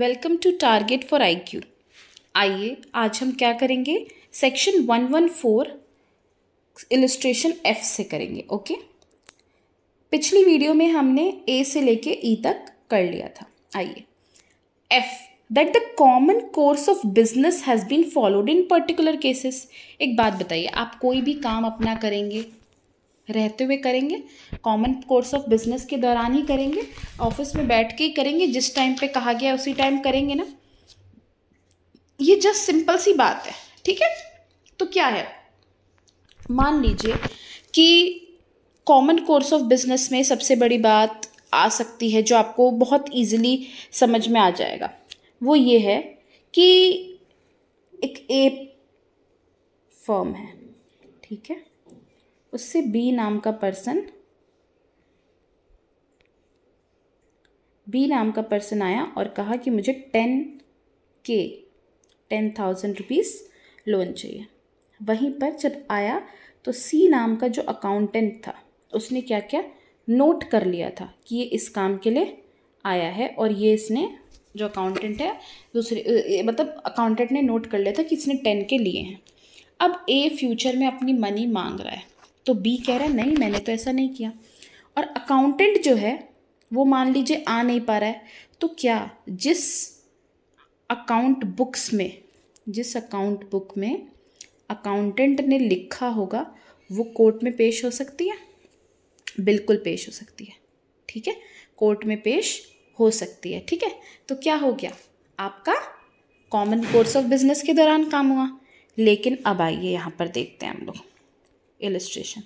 Welcome to target for IQ आइए आज हम क्या करेंगे सेक्शन 114 इलस्ट्रेशन एफ से करेंगे ओके पिछली वीडियो में हमने ए से लेके ई e तक कर लिया था आइए F that the common course of business has been followed in particular cases एक बात बताइए आप कोई भी काम अपना करेंगे रहते हुए करेंगे कॉमन कोर्स ऑफ बिजनेस के दौरान ही करेंगे ऑफिस में बैठ के ही करेंगे जिस टाइम पे कहा गया उसी टाइम करेंगे ना ये जस्ट सिंपल सी बात है ठीक है तो क्या है मान लीजिए कि कॉमन कोर्स ऑफ बिजनेस में सबसे बड़ी बात आ सकती है जो आपको बहुत ईजिली समझ में आ जाएगा वो ये है कि एक ए फर्म है ठीक है उससे बी नाम का पर्सन बी नाम का पर्सन आया और कहा कि मुझे टेन के टेन थाउजेंड रुपीज़ लोन चाहिए वहीं पर जब आया तो सी नाम का जो अकाउंटेंट था उसने क्या क्या नोट कर लिया था कि ये इस काम के लिए आया है और ये इसने जो अकाउंटेंट है दूसरे मतलब अकाउंटेंट ने नोट कर लिया था कि इसने टेन के लिए हैं अब ए फ्यूचर में अपनी मनी मांग रहा है तो बी कह रहा है नहीं मैंने तो ऐसा नहीं किया और अकाउंटेंट जो है वो मान लीजिए आ नहीं पा रहा है तो क्या जिस अकाउंट बुक्स में जिस अकाउंट बुक में अकाउंटेंट ने लिखा होगा वो कोर्ट में पेश हो सकती है बिल्कुल पेश हो सकती है ठीक है कोर्ट में पेश हो सकती है ठीक है तो क्या हो गया आपका कॉमन कोर्स ऑफ बिजनेस के दौरान काम हुआ लेकिन अब आइए यहाँ पर देखते हैं हम लोग इलिस्ट्रेशन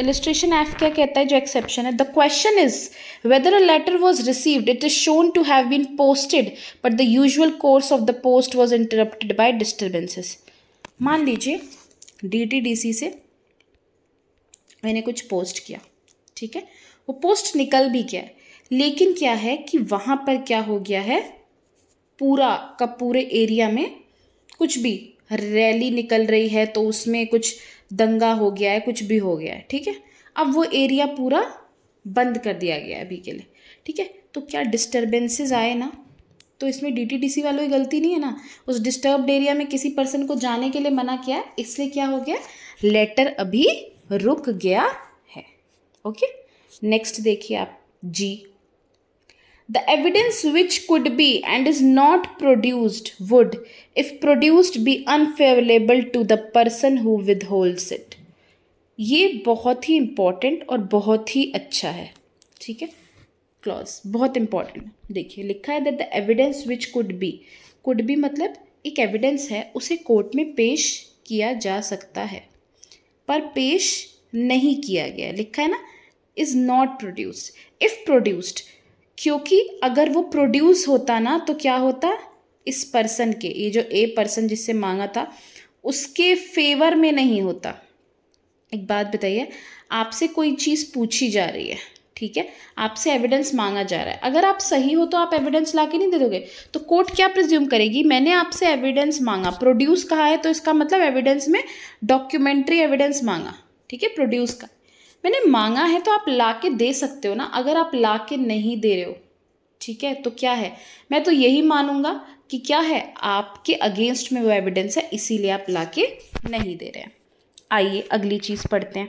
इलिस्ट्रेशन एफ क्या कहता है जो एक्सेप्शन है the question is whether a letter was received it is shown to have been posted but the usual course of the post was interrupted by disturbances मान लीजिए डीटीडीसी से मैंने कुछ पोस्ट किया ठीक है वो पोस्ट निकल भी गया लेकिन क्या है कि वहाँ पर क्या हो गया है पूरा का पूरे एरिया में कुछ भी रैली निकल रही है तो उसमें कुछ दंगा हो गया है कुछ भी हो गया है ठीक है अब वो एरिया पूरा बंद कर दिया गया है अभी के लिए ठीक है तो क्या डिस्टर्बेंसेज आए ना तो इसमें डीटीडीसी वालों की गलती नहीं है ना उस डिस्टर्ब्ड एरिया में किसी पर्सन को जाने के लिए मना किया है इसलिए क्या हो गया लेटर अभी रुक गया है ओके नेक्स्ट देखिए आप जी The evidence which could be and is not produced would, if produced, be unfavorable to the person who withholds it. ये बहुत ही इम्पॉर्टेंट और बहुत ही अच्छा है ठीक है क्लॉज बहुत इम्पॉर्टेंट देखिए लिखा है that the evidence which could be could be मतलब एक एविडेंस है उसे कोर्ट में पेश किया जा सकता है पर पेश नहीं किया गया लिखा है ना is not produced if produced क्योंकि अगर वो प्रोड्यूस होता ना तो क्या होता इस पर्सन के ये जो ए पर्सन जिससे मांगा था उसके फेवर में नहीं होता एक बात बताइए आपसे कोई चीज़ पूछी जा रही है ठीक है आपसे एविडेंस मांगा जा रहा है अगर आप सही हो तो आप एविडेंस ला के नहीं दे दोगे तो कोर्ट क्या प्रिज्यूम करेगी मैंने आपसे एविडेंस मांगा प्रोड्यूस कहा है तो इसका मतलब एविडेंस में डॉक्यूमेंट्री एविडेंस मांगा ठीक है प्रोड्यूस का मैंने मांगा है तो आप ला के दे सकते हो ना अगर आप ला के नहीं दे रहे हो ठीक है तो क्या है मैं तो यही मानूंगा कि क्या है आपके अगेंस्ट में वो एविडेंस है इसीलिए आप ला के नहीं दे रहे हैं आइए अगली चीज़ पढ़ते हैं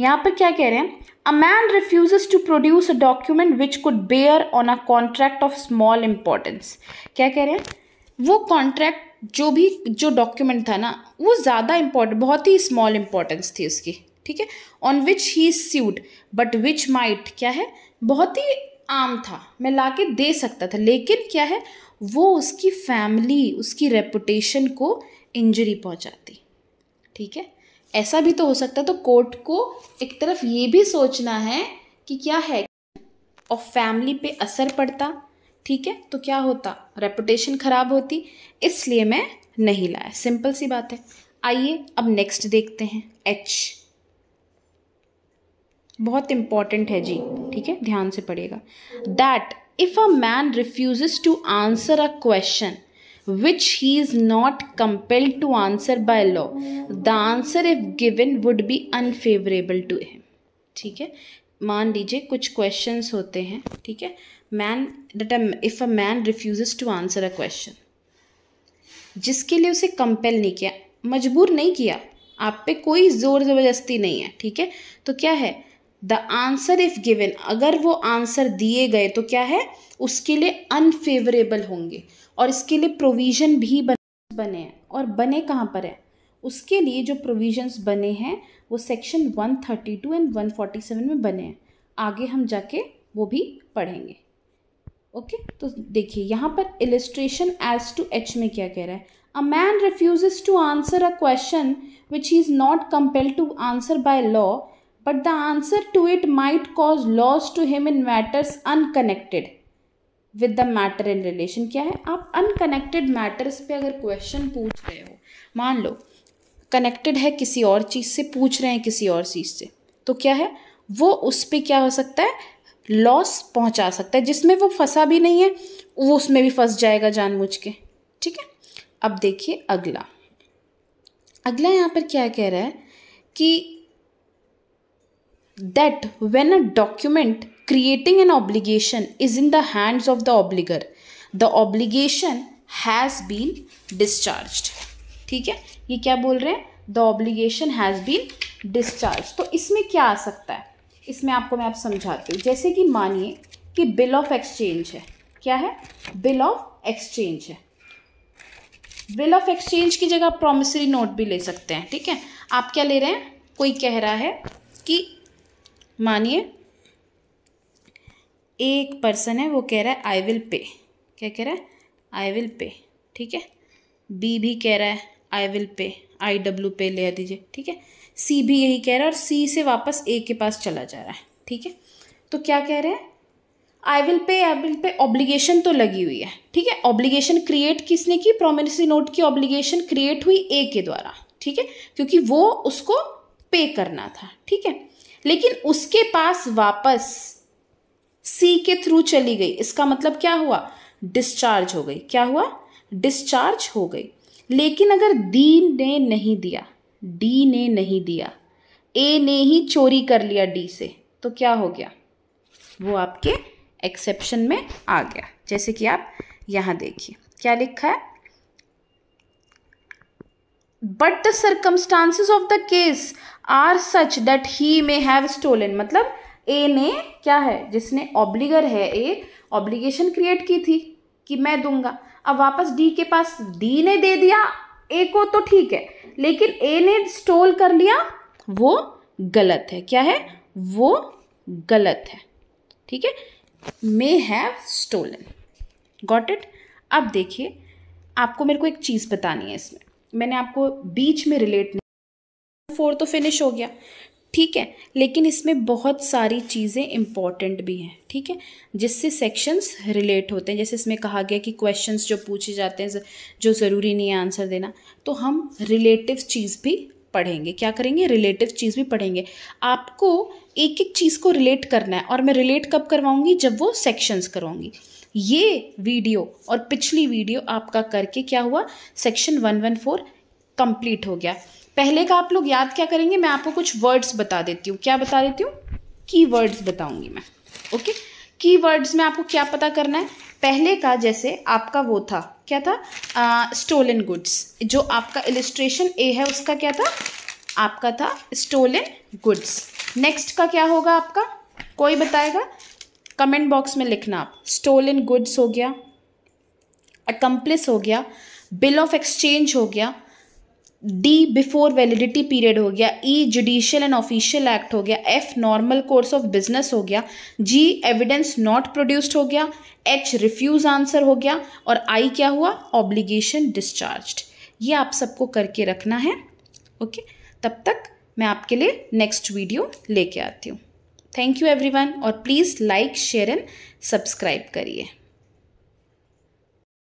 यहाँ पर क्या कह रहे हैं a man refuse to produce a document which could bear on a contract of small importance क्या कह रहे हैं वो कॉन्ट्रैक्ट जो भी जो डॉक्यूमेंट था ना वो ज़्यादा इम्पोर्ट बहुत ही स्मॉल इम्पोर्टेंस थी उसकी ठीक है on which he sued but which might क्या है बहुत ही आम था मैं ला के दे सकता था लेकिन क्या है वो उसकी फैमिली उसकी रेपुटेशन को इंजरी पहुंचाती ठीक है ऐसा भी तो हो सकता है तो कोर्ट को एक तरफ ये भी सोचना है कि क्या है और फैमिली पे असर पड़ता ठीक है तो क्या होता रेपुटेशन ख़राब होती इसलिए मैं नहीं लाया सिंपल सी बात है आइए अब नेक्स्ट देखते हैं एच बहुत इंपॉर्टेंट है जी ठीक है ध्यान से पढ़िएगा that if a man refuse to answer a question which he is not compelled to answer by law the answer if given would be unfavourable to him ठीक है मान लीजिए कुछ क्वेश्चंस होते हैं ठीक है man that if a man refuse to answer a question जिसके लिए उसे कंपेल नहीं किया मजबूर नहीं किया आप पे कोई ज़ोर ज़बरदस्ती नहीं है ठीक है तो क्या है द आंसर इफ गिवन अगर वो आंसर दिए गए तो क्या है उसके लिए अनफेवरेबल होंगे और इसके लिए प्रोविज़न भी बने हैं और बने कहाँ पर है उसके लिए जो प्रोविजंस बने हैं वो सेक्शन 132 एंड 147 में बने हैं आगे हम जाके वो भी पढ़ेंगे ओके okay? तो देखिए यहाँ पर इलेस्ट्रेशन एज टू एच में क्या कह रहा है a man refuse to answer a question which he is not compelled to answer by law but the answer to it might cause loss to him in matters unconnected with the matter in relation क्या है आप unconnected matters पे अगर question पूछ रहे हो मान लो connected है किसी और चीज़ से पूछ रहे हैं किसी और चीज़ से तो क्या है वो उस पर क्या हो सकता है लॉस पहुंचा सकता है जिसमें वो फंसा भी नहीं है वो उसमें भी फंस जाएगा जानबूझ के ठीक है अब देखिए अगला अगला यहाँ पर क्या कह रहा है कि that when a document creating an obligation is in the hands of the obligor, the obligation has been discharged. ठीक है ये क्या बोल रहे हैं the obligation has been discharge तो इसमें क्या आ सकता है इसमें आपको मैं आप समझाती हूँ जैसे कि मानिए कि बिल ऑफ एक्सचेंज है क्या है बिल ऑफ एक्सचेंज है बिल ऑफ एक्सचेंज की जगह आप प्रोमिसरी नोट भी ले सकते हैं ठीक है आप क्या ले रहे हैं कोई कह रहा है कि मानिए एक पर्सन है वो कह रहा है आई विल पे क्या कह रहा है आई विल पे ठीक है बी भी कह रहा है I will pay I W पे ले दीजिए ठीक है सी भी यही कह रहा है और सी से वापस ए के पास चला जा रहा है ठीक है तो क्या कह रहे हैं I will pay I will pay obligation तो लगी हुई है ठीक है ऑब्लीगेशन क्रिएट किसने की प्रोमिनसी नोट की ऑब्लिगेशन क्रिएट हुई ए के द्वारा ठीक है क्योंकि वो उसको पे करना था ठीक है लेकिन उसके पास वापस सी के थ्रू चली गई इसका मतलब क्या हुआ डिस्चार्ज हो गई क्या हुआ डिस्चार्ज हो गई लेकिन अगर डी ने नहीं दिया डी ने नहीं दिया ए ने ही चोरी कर लिया डी से तो क्या हो गया वो आपके एक्सेप्शन में आ गया जैसे कि आप यहां देखिए क्या लिखा है but the circumstances of the case are such that he may have stolen मतलब ए ने क्या है जिसने ऑब्लिगर है ए ऑब्लिगेशन क्रिएट की थी कि मैं दूंगा अब वापस डी के पास डी ने दे दिया ए को तो ठीक है लेकिन ए ने स्टोल कर लिया वो गलत है क्या है वो गलत है ठीक है may have stolen got it अब देखिए आपको मेरे को एक चीज़ बतानी है इसमें मैंने आपको बीच में रिलेट नहीं फोर तो फिनिश हो गया ठीक है लेकिन इसमें बहुत सारी चीज़ें इम्पॉर्टेंट भी हैं ठीक है जिससे सेक्शंस रिलेट होते हैं जैसे इसमें कहा गया कि क्वेश्चंस जो पूछे जाते हैं जो ज़रूरी नहीं है आंसर देना तो हम रिलेटिव चीज़ भी पढ़ेंगे क्या करेंगे रिलेटिव चीज़ भी पढ़ेंगे आपको एक एक चीज़ को रिलेट करना है और मैं रिलेट कब करवाऊंगी जब वो सेक्शंस करवाऊँगी ये वीडियो और पिछली वीडियो आपका करके क्या हुआ section one one four complete हो गया पहले का आप लोग याद क्या करेंगे मैं आपको कुछ वर्ड्स बता देती हूँ क्या बता देती हूँ की वर्ड्स बताऊँगी मैं ओके की वर्ड्स में आपको क्या पता करना है पहले का जैसे आपका वो था क्या था स्टोलन गुड्स जो आपका इलिस्ट्रेशन ए है उसका क्या था आपका था स्टोलन गुड्स नेक्स्ट का क्या होगा आपका कोई बताएगा कमेंट बॉक्स में लिखना आप स्टोल इन गुड्स हो गया अकम्प्लिस हो गया बिल ऑफ एक्सचेंज हो गया डी बिफोर वैलिडिटी पीरियड हो गया E judicial and official act हो गया F normal course of business हो गया जी एविडेंस नॉट प्रोड्यूस्ड हो गया एच रिफ्यूज आंसर हो गया और आई क्या हुआ ऑब्लिगेशन डिस्चार्ज ये आप सबको करके रखना है ओके तब तक मैं आपके लिए नेक्स्ट वीडियो लेके आती हूँ थैंक यू एवरीवन और please like share and subscribe करिए